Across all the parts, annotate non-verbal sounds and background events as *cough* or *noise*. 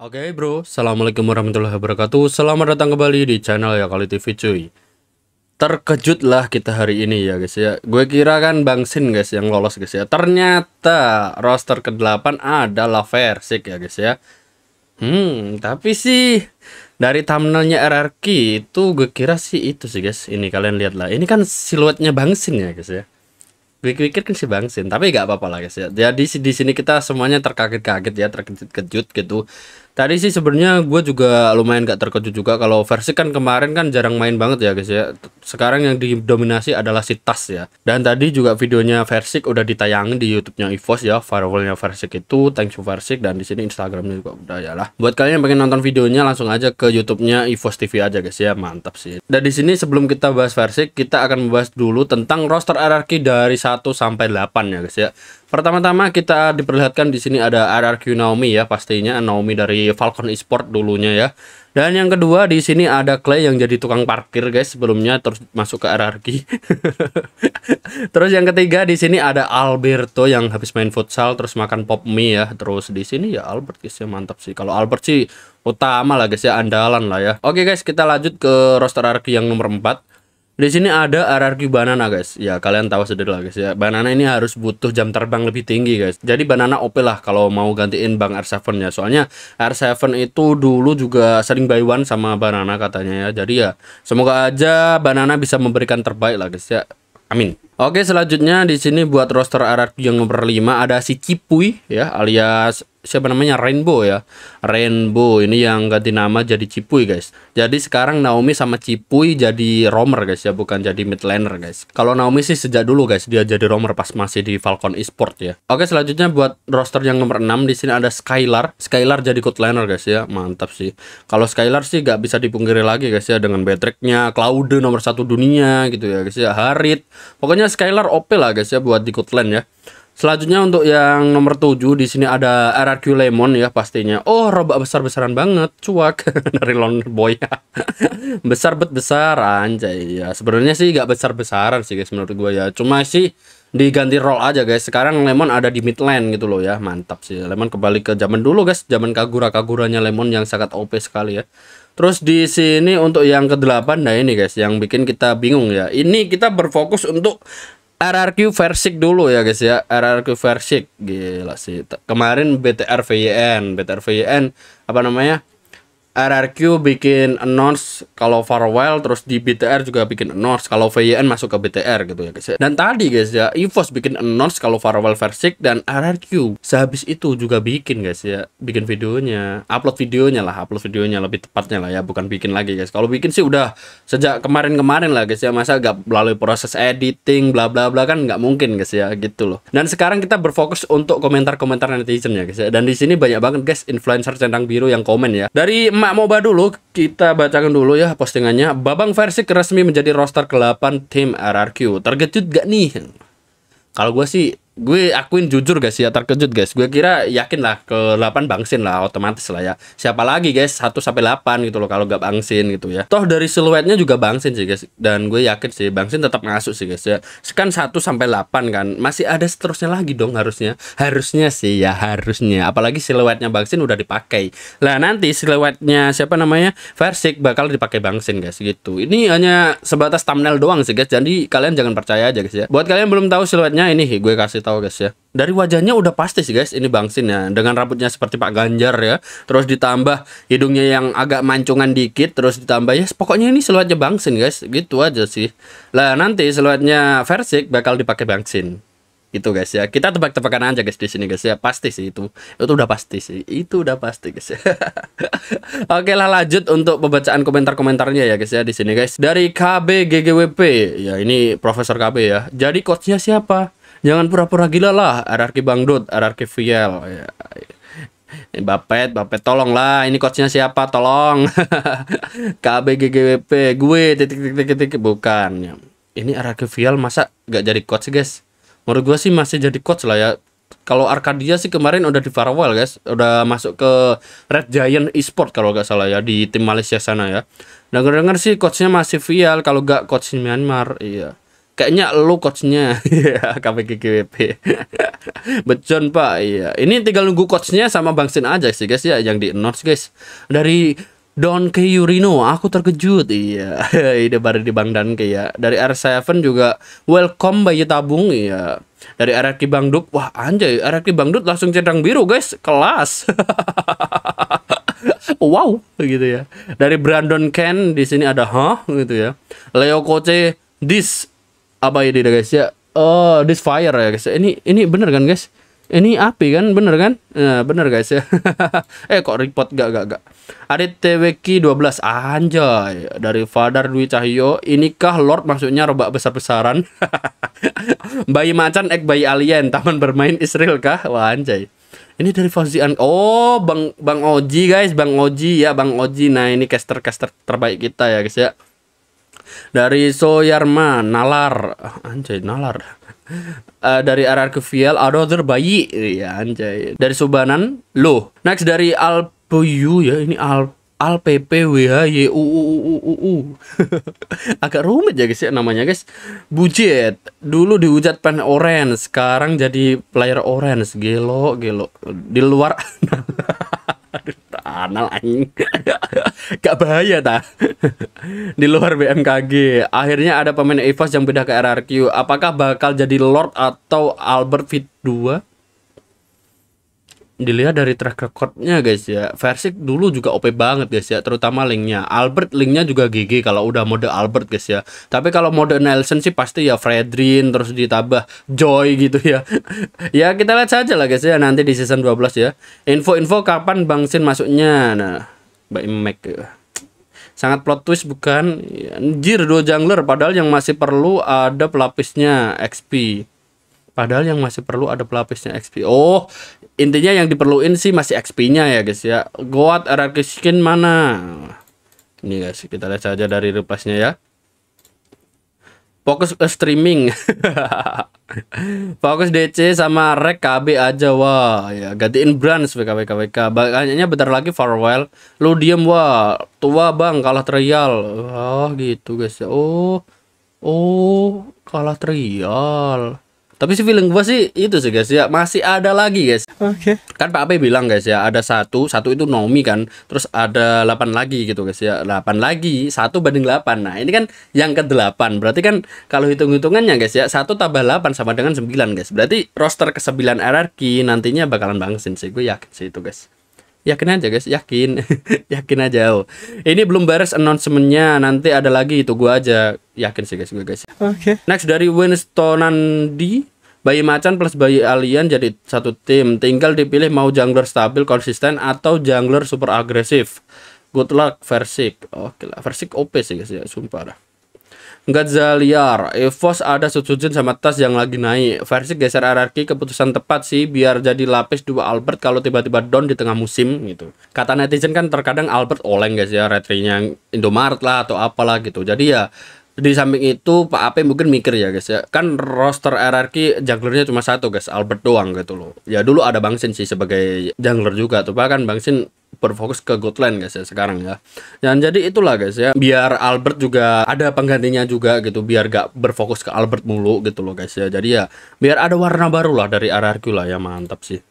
Oke okay, bro, Assalamualaikum warahmatullahi wabarakatuh Selamat datang kembali di channel ya kali TV cuy Terkejutlah kita hari ini ya guys ya Gue kira kan Bang Sin guys yang lolos guys ya Ternyata roster ke-8 adalah Versik ya guys ya Hmm, tapi sih dari thumbnailnya RRQ itu gue kira sih itu sih guys Ini kalian lihat lah, ini kan siluetnya Bang Sin ya guys ya gue pikir kan si Bang Sin, tapi gak apa-apa lah guys ya jadi di sini kita semuanya terkaget-kaget ya terkejut-kejut gitu Tadi sih sebenarnya gue juga lumayan gak terkejut juga kalau versi kan kemarin kan jarang main banget ya guys ya. Sekarang yang didominasi adalah si tas ya. Dan tadi juga videonya versi udah ditayangin di YouTube-nya Evos ya. Firewallnya Versik itu, thanks to Versik dan di sini Instagramnya juga udah ya lah. Buat kalian yang pengen nonton videonya langsung aja ke YouTube-nya Evos TV aja guys ya. Mantap sih. Dan di sini sebelum kita bahas versi kita akan membahas dulu tentang roster RRQ dari 1 sampai 8 ya guys ya. Pertama-tama kita diperlihatkan di sini ada RRQ Naomi ya pastinya Naomi dari Falcon Esport dulunya ya. Dan yang kedua di sini ada Clay yang jadi tukang parkir guys sebelumnya terus masuk ke RRQ. *laughs* terus yang ketiga di sini ada Alberto yang habis main futsal terus makan pop mie ya. Terus di sini ya Albert guys ya mantap sih. Kalau Albert sih utama lah guys ya andalan lah ya. Oke guys kita lanjut ke roster RRQ yang nomor 4. Di sini ada RRQ banana guys. Ya kalian tahu sendiri lah guys ya. Banana ini harus butuh jam terbang lebih tinggi guys. Jadi banana OP lah kalau mau gantiin Bang R7 ya. Soalnya R7 itu dulu juga sering buy one sama banana katanya ya. Jadi ya semoga aja banana bisa memberikan terbaik lah guys ya. Amin. Oke, selanjutnya di sini buat roster RRQ yang nomor 5 ada si Cipuy ya alias siapa namanya Rainbow ya. Rainbow ini yang ganti nama jadi Cipuy guys. Jadi sekarang Naomi sama Cipuy jadi romer guys ya bukan jadi mid laner guys. Kalau Naomi sih sejak dulu guys dia jadi romer pas masih di Falcon Esport ya. Oke selanjutnya buat roster yang nomor 6 di sini ada Skylar. Skylar jadi good laner guys ya. Mantap sih. Kalau Skylar sih gak bisa dipungkiri lagi guys ya dengan Betricknya Claude nomor satu dunia gitu ya guys ya. Harit. Pokoknya Skylar OP lah guys ya buat di good lane ya. Selanjutnya untuk yang nomor 7 di sini ada RRQ Lemon ya pastinya. Oh, robak besar-besaran banget, cuak *laughs* dari loner Boy. *laughs* besar bet besar anjay ya. Sebenarnya sih nggak besar-besaran sih guys menurut gue ya. Cuma sih diganti roll aja guys. Sekarang Lemon ada di mid lane gitu loh ya. Mantap sih. Lemon kembali ke zaman dulu guys, zaman Kagura-kaguranya Lemon yang sangat OP sekali ya. Terus di sini untuk yang ke-8 nah ini guys yang bikin kita bingung ya. Ini kita berfokus untuk RRQ Versik dulu ya guys ya RRQ Versik gila sih kemarin BTR VYN BTR VYN apa namanya RRQ bikin announce kalau farewell terus di BTR juga bikin announce kalau VYN masuk ke BTR gitu ya guys ya. dan tadi guys ya EVOS bikin announce kalau farewell versi dan RRQ sehabis itu juga bikin guys ya bikin videonya upload videonya lah upload videonya lebih tepatnya lah ya bukan bikin lagi guys kalau bikin sih udah sejak kemarin-kemarin lah guys ya masa nggak melalui proses editing bla bla bla kan nggak mungkin guys ya gitu loh dan sekarang kita berfokus untuk komentar-komentar netizen ya guys ya dan di sini banyak banget guys influencer centang biru yang komen ya dari Mak Moba dulu, kita bacakan dulu ya postingannya. Babang versi resmi menjadi roster ke-8 tim RRQ. Terkejut gak nih? Kalau gue sih gue akuin jujur guys ya terkejut guys gue kira yakin lah ke 8 bangsin lah otomatis lah ya siapa lagi guys 1 sampai 8 gitu loh kalau gak bangsin gitu ya toh dari siluetnya juga bangsin sih guys dan gue yakin sih bangsin tetap masuk sih guys ya kan 1 sampai 8 kan masih ada seterusnya lagi dong harusnya harusnya sih ya harusnya apalagi siluetnya bangsin udah dipakai lah nanti siluetnya siapa namanya Versik bakal dipakai bangsin guys gitu ini hanya sebatas thumbnail doang sih guys jadi kalian jangan percaya aja guys ya buat kalian belum tahu siluetnya ini gue kasih tahu tahu guys ya. Dari wajahnya udah pasti sih guys, ini Bangsin ya. Dengan rambutnya seperti Pak Ganjar ya. Terus ditambah hidungnya yang agak mancungan dikit, terus ditambah ya pokoknya ini siluetnya Bangsin guys. Gitu aja sih. Lah nanti seluatnya Versik bakal dipakai Bangsin gitu guys ya kita tebak-tebakan aja guys di sini guys ya pasti sih itu itu udah pasti sih itu udah pasti guys ya *laughs* oke lah lanjut untuk pembacaan komentar-komentarnya ya guys ya di sini guys dari KB GGWP ya ini Profesor KB ya jadi coachnya siapa Jangan pura-pura gila lah, RRQ Bangdut, RRQ Fiel ya, ya. Bapet, Bapet tolong lah, ini coachnya siapa? Tolong. *laughs* KBGGWP, gue titik titik titik bukan. Ya. Ini RRQ Fiel masa gak jadi coach guys? Menurut gue sih masih jadi coach lah ya. Kalau Arkadia sih kemarin udah di farewell guys, udah masuk ke Red Giant Esport kalau gak salah ya di tim Malaysia sana ya. Dengar dengar sih coachnya masih Fiel kalau gak coach Myanmar, iya kayaknya lu coachnya ya *laughs* KPGGWP pak iya ini tinggal nunggu coachnya sama Bang Sin aja sih guys ya yang di announce guys dari Don K Yurino aku terkejut iya *laughs* ide baru di Bang kayak ya dari R7 juga welcome bayi tabung iya dari RRQ Bangduk. wah anjay RRQ Bangduk langsung cedang biru guys kelas *laughs* wow gitu ya dari Brandon Ken di sini ada huh gitu ya Leo Koce this apa ya ini guys ya oh this fire ya guys ini ini bener kan guys ini api kan bener kan nah, bener guys ya *laughs* eh kok report gak gak gak Adit TWK 12 anjay dari Fadar Dwi Cahyo inikah Lord maksudnya robak besar-besaran *laughs* bayi macan ek bayi alien taman bermain Israel kah wah anjay ini dari Fauzian oh Bang Bang Oji guys Bang Oji ya Bang Oji nah ini caster caster terbaik kita ya guys ya dari Soyarma Nalar anjay Nalar uh, dari RR Kevial Adother Bayi ya anjay dari Subanan Loh next dari Alpuyu ya ini Al Al P P W H Y U U U U U U *laughs* agak rumit ya guys ya namanya guys budget dulu diujat pan orange sekarang jadi player orange gelo gelo di luar *laughs* anal anjing *laughs* gak bahaya ta *laughs* di luar BMKG akhirnya ada pemain EVOS yang pindah ke RRQ apakah bakal jadi Lord atau Albert Fit 2 dilihat dari track recordnya guys ya Versik dulu juga OP banget guys ya terutama linknya Albert linknya juga GG kalau udah mode Albert guys ya tapi kalau mode Nelson sih pasti ya Fredrin terus ditambah Joy gitu ya *laughs* ya kita lihat saja lah guys ya nanti di season 12 ya info-info kapan Bang Sin masuknya nah Mbak Imek ya. sangat plot twist bukan anjir dua jungler padahal yang masih perlu ada pelapisnya XP Padahal yang masih perlu ada pelapisnya XP. Oh, intinya yang diperluin sih masih XP-nya ya guys ya. Goat RRQ skin mana? Ini guys, kita lihat saja dari replasnya ya. Fokus ke streaming. *laughs* Fokus DC sama rek KB aja wah. Ya, gantiin brands WK WK WK. Banyaknya bentar lagi farewell. Lu diem wah. Tua bang kalah trial. Oh gitu guys ya. Oh. Oh, kalah trial. Tapi si feeling gue sih itu sih guys ya masih ada lagi guys. Oke. Okay. Kan Pak Ape bilang guys ya ada satu satu itu Nomi kan, terus ada 8 lagi gitu guys ya 8 lagi satu banding 8. Nah ini kan yang ke 8 berarti kan kalau hitung hitungannya guys ya satu tambah 8 sama dengan sembilan guys. Berarti roster ke 9 RRQ nantinya bakalan bangsin sih gue yakin sih itu guys yakin aja guys yakin *laughs* yakin aja oh ini belum beres announcementnya nanti ada lagi itu gua aja yakin sih guys gue guys oke okay. next dari Winston Nandi Bayi macan plus bayi alien jadi satu tim. Tinggal dipilih mau jungler stabil konsisten atau jungler super agresif. Good luck Versik. Oke lah, Versik OP sih guys ya, sumpah dah. Gazaliar, Evos ada Sutsujin sama Tas yang lagi naik. Versi geser RRQ keputusan tepat sih biar jadi lapis dua Albert kalau tiba-tiba down di tengah musim gitu. Kata netizen kan terkadang Albert oleng guys ya retrinya Indomaret lah atau apalah gitu. Jadi ya di samping itu Pak Ape mungkin mikir ya guys ya kan roster RRQ junglernya cuma satu guys Albert doang gitu loh ya dulu ada Bang Sin sih sebagai jungler juga tuh bahkan Bang Sin berfokus ke Gotland guys ya sekarang ya dan nah, jadi itulah guys ya biar Albert juga ada penggantinya juga gitu biar gak berfokus ke Albert mulu gitu loh guys ya jadi ya biar ada warna baru lah dari RRQ lah ya mantap sih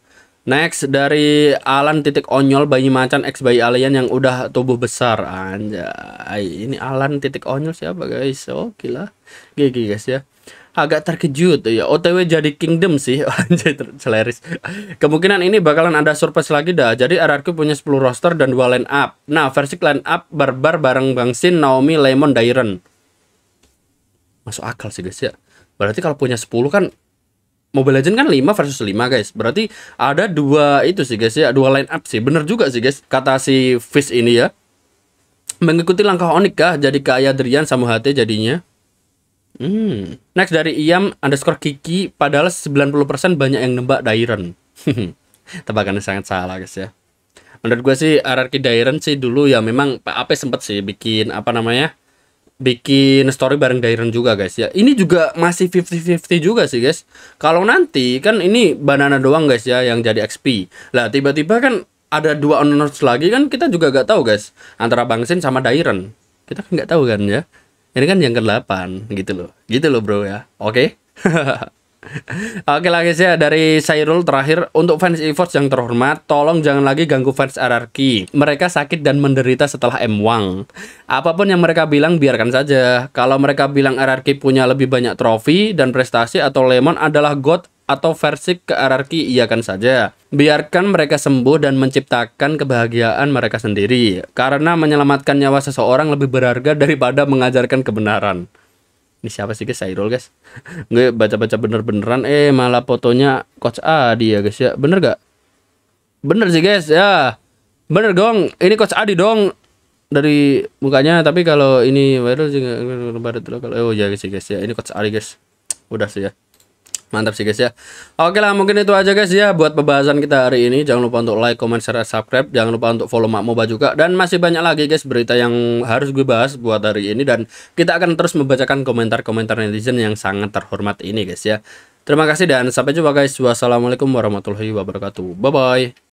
Next dari Alan titik onyol bayi macan X bayi alien yang udah tubuh besar anjay. Ini Alan titik onyol siapa guys? Oh gila. Gigi guys ya. Agak terkejut ya. OTW jadi kingdom sih *laughs* anjay celeris. Kemungkinan ini bakalan ada surprise lagi dah. Jadi RRQ punya 10 roster dan dua line up. Nah, versi line up Barbar bareng Bangsin, Naomi, Lemon, Dairen. Masuk akal sih guys ya. Berarti kalau punya 10 kan Mobile Legend kan 5 versus 5 guys Berarti ada dua itu sih guys ya Dua line up sih Bener juga sih guys Kata si Fish ini ya Mengikuti langkah Onik kah Jadi Adrian sama HT jadinya Hmm. Next dari Iam underscore Kiki Padahal 90% banyak yang nembak Dairon. *laughs* Tebakannya sangat salah guys ya Menurut gue sih RRQ Dairon sih dulu ya memang Pak sempet sih bikin apa namanya bikin story bareng Dairon juga guys ya. Ini juga masih 50-50 juga sih guys. Kalau nanti kan ini banana doang guys ya yang jadi XP. Lah tiba-tiba kan ada dua owners lagi kan kita juga gak tahu guys antara Bang Sen sama Dairon. Kita kan gak tahu kan ya. Ini kan yang ke-8 gitu loh. Gitu loh bro ya. Oke. Okay? *laughs* Oke lagi sih ya dari Sairul terakhir untuk fans Evos yang terhormat tolong jangan lagi ganggu fans RRQ mereka sakit dan menderita setelah M 1 apapun yang mereka bilang biarkan saja kalau mereka bilang RRQ punya lebih banyak trofi dan prestasi atau Lemon adalah God atau versi ke RRQ iakan saja biarkan mereka sembuh dan menciptakan kebahagiaan mereka sendiri karena menyelamatkan nyawa seseorang lebih berharga daripada mengajarkan kebenaran ini siapa sih guys Sairul guys gue baca-baca bener-beneran eh malah fotonya coach A dia guys ya bener gak bener sih guys ya bener dong ini coach Adi dong dari mukanya tapi kalau ini viral juga kalau oh ya guys ya guys ya ini coach Adi guys udah sih ya Mantap sih guys ya. Oke lah mungkin itu aja guys ya buat pembahasan kita hari ini. Jangan lupa untuk like, comment, share, subscribe. Jangan lupa untuk follow Mak Moba juga. Dan masih banyak lagi guys berita yang harus gue bahas buat hari ini. Dan kita akan terus membacakan komentar-komentar netizen yang sangat terhormat ini guys ya. Terima kasih dan sampai jumpa guys. Wassalamualaikum warahmatullahi wabarakatuh. Bye-bye.